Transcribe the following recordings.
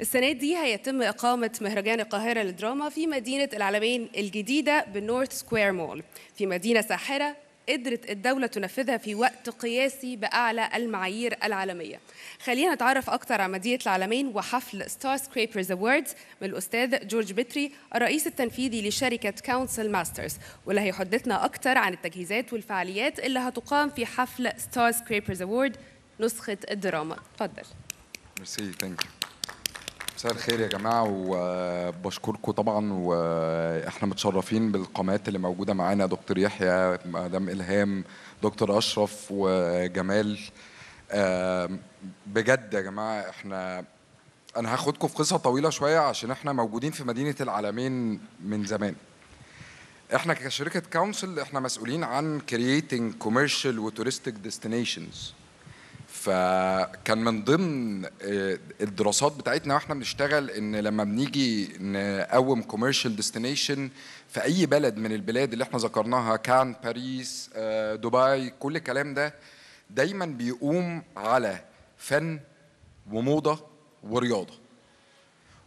السنة دي هيتم إقامة مهرجان القاهرة للدراما في مدينة العلمين الجديدة بالنورث سكوير مول في مدينة ساحرة قدرت الدولة تنفذها في وقت قياسي بأعلى المعايير العالمية خلينا نتعرف أكثر على مدينة العالمين وحفل ستار سكريبرز أوردز من الأستاذ جورج بيتري الرئيس التنفيذي لشركة كونسل ماسترز واللي هيحدثنا أكثر عن التجهيزات والفعاليات اللي هتقام في حفل ستار سكريبرز أورد نسخة الدراما تفضل ميرسي ثانك يو مساء الخير يا جماعه وبشكركم طبعا واحنا متشرفين بالقامات اللي موجوده معانا دكتور يحيى مدام الهام دكتور اشرف وجمال بجد يا جماعه احنا انا هاخدكم في قصه طويله شويه عشان احنا موجودين في مدينه العالمين من زمان احنا كشركه كونسل احنا مسؤولين عن كرييتنج كوميرشال وتورستيك ديستنيشنز فكان من ضمن آه، الدراسات بتاعتنا واحنا بنشتغل ان لما بنيجي نقوم كوميرشال ديستنيشن في اي بلد من البلاد اللي احنا ذكرناها كان باريس آه، دبي كل الكلام ده دايما بيقوم على فن وموضه ورياضه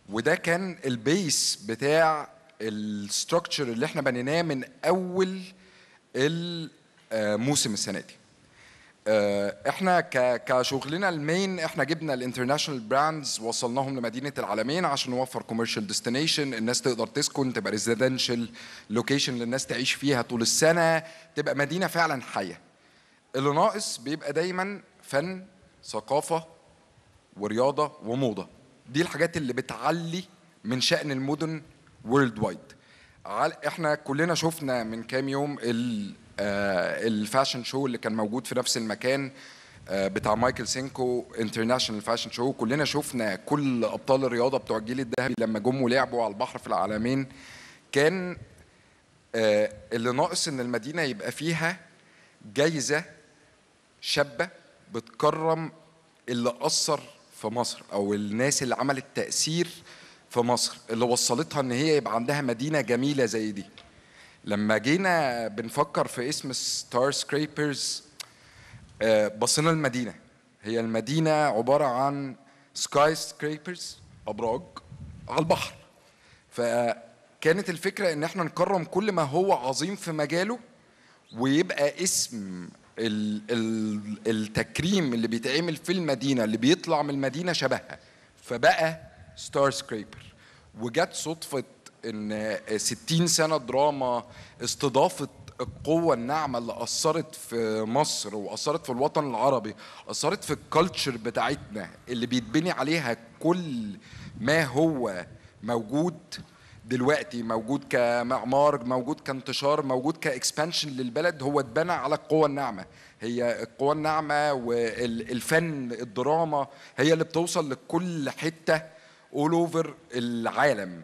وده كان البيس بتاع الستركتشر اللي احنا بنيناه من اول الموسم آه، السنه دي آه، احنا كشغلنا المين احنا جبنا الانترناشونال براندز وصلناهم لمدينه العالمين عشان نوفر كوميرشال ديستنيشن الناس تقدر تسكن تبقى ريزيدنشال لوكيشن للناس تعيش فيها طول السنه تبقى مدينه فعلا حيه اللي ناقص بيبقى دايما فن ثقافه ورياضه وموضه دي الحاجات اللي بتعلي من شأن المدن وورلد وايد احنا كلنا شفنا من كام يوم ال آه، الفاشن شو اللي كان موجود في نفس المكان آه، بتاع مايكل سينكو انترناشونال فاشن شو كلنا شفنا كل ابطال الرياضه بتوع الجيل الذهبي لما جم ولعبوا على البحر في العالمين كان آه، اللي ناقص ان المدينه يبقى فيها جايزه شابه بتكرم اللي اثر في مصر او الناس اللي عملت تاثير في مصر اللي وصلتها ان هي يبقى عندها مدينه جميله زي دي لما جينا بنفكر في اسم ستار آه، سكريبرز بصينا المدينة هي المدينة عبارة عن سكاي سكريبرز أبراج على البحر فكانت الفكرة إن احنا نكرم كل ما هو عظيم في مجاله ويبقى اسم التكريم اللي بيتعمل في المدينة اللي بيطلع من المدينة شبهها فبقى ستار سكريبر وجت صدفة ان 60 آه، سنه دراما استضافه القوة الناعمة اللي أثرت في مصر وأثرت في الوطن العربي أثرت في الكالتشر بتاعتنا اللي بيتبني عليها كل ما هو موجود دلوقتي موجود كمعمار موجود كانتشار موجود كاكسبانشن للبلد هو اتبنى على القوة الناعمة هي القوة الناعمة والفن الدراما هي اللي بتوصل لكل حتة اول اوفر العالم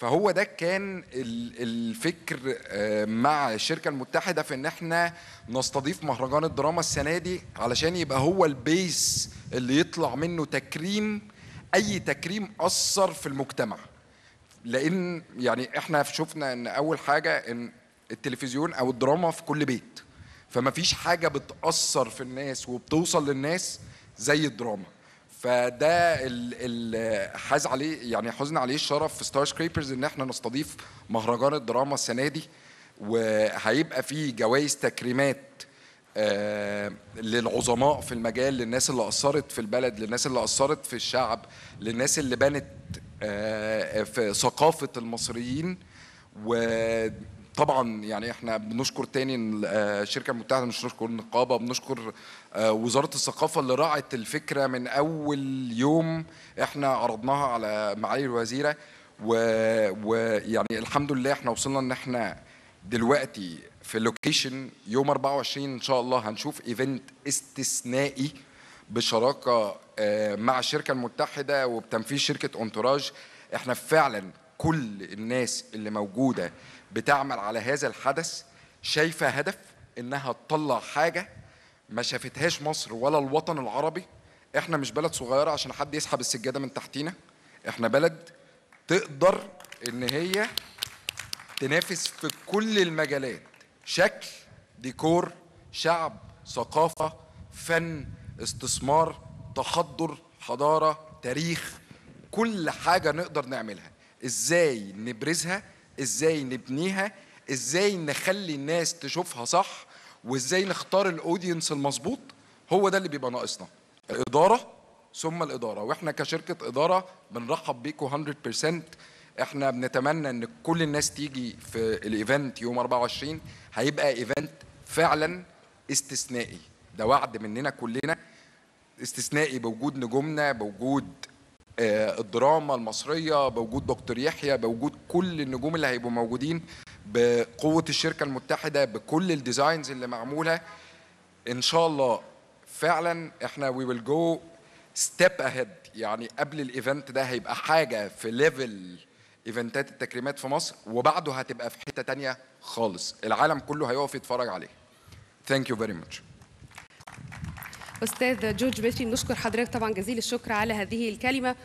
فهو ده كان الفكر آه، مع الشركة المتحدة في ان احنا نستضيف مهرجان الدراما السنة دي علشان يبقى هو البيس اللي يطلع منه تكريم اي تكريم اثر في المجتمع لان يعني احنا شفنا ان اول حاجة ان التلفزيون او الدراما في كل بيت فما فيش حاجة بتأثر في الناس وبتوصل للناس زي الدراما فده اللي حاز عليه يعني حزن عليه الشرف في ستار سكريبرز ان احنا نستضيف مهرجان الدراما السنه دي وهيبقى فيه جوائز تكريمات آه، للعظماء في المجال للناس اللي اثرت في البلد للناس اللي اثرت في الشعب للناس اللي بنت آه، في ثقافه المصريين و طبعا يعني احنا بنشكر تاني آه، الشركه المتحده مش النقابه بنشكر آه، وزاره الثقافه اللي راعت الفكره من اول يوم احنا عرضناها على معالي الوزيره ويعني الحمد لله احنا وصلنا ان احنا دلوقتي في لوكيشن يوم 24 ان شاء الله هنشوف ايفنت استثنائي بشراكه آه، مع الشركه المتحده وبتنفيذ شركه انتراج احنا فعلا كل الناس اللي موجوده بتعمل على هذا الحدث شايفه هدف انها تطلع حاجه ما شافتهاش مصر ولا الوطن العربي احنا مش بلد صغيره عشان حد يسحب السجاده من تحتينا احنا بلد تقدر ان هي تنافس في كل المجالات شكل ديكور شعب ثقافه فن استثمار تحضر حضاره تاريخ كل حاجه نقدر نعملها ازاي نبرزها ازاي نبنيها ازاي نخلي الناس تشوفها صح وازاي نختار الاودينس المظبوط هو ده اللي بيبقى ناقصنا الاداره ثم الاداره واحنا كشركه اداره بنرحب بيكم 100% احنا بنتمنى ان كل الناس تيجي في الايفنت يوم 24 هيبقى ايفنت فعلا استثنائي ده وعد مننا كلنا استثنائي بوجود نجومنا بوجود آه، الدراما المصريه بوجود دكتور يحيى بوجود كل النجوم اللي هيبقوا موجودين بقوه الشركه المتحده بكل الديزاينز اللي معموله ان شاء الله فعلا احنا وي ويل جو ستيب اهيد يعني قبل الايفنت ده هيبقى حاجه في ليفل ايفنتات التكريمات في مصر وبعده هتبقى في حته تانية خالص العالم كله هيقف يتفرج عليه ثانك يو فيري ماتش أستاذ جورج بيتري نشكر حضرتك طبعا جزيل الشكر على هذه الكلمة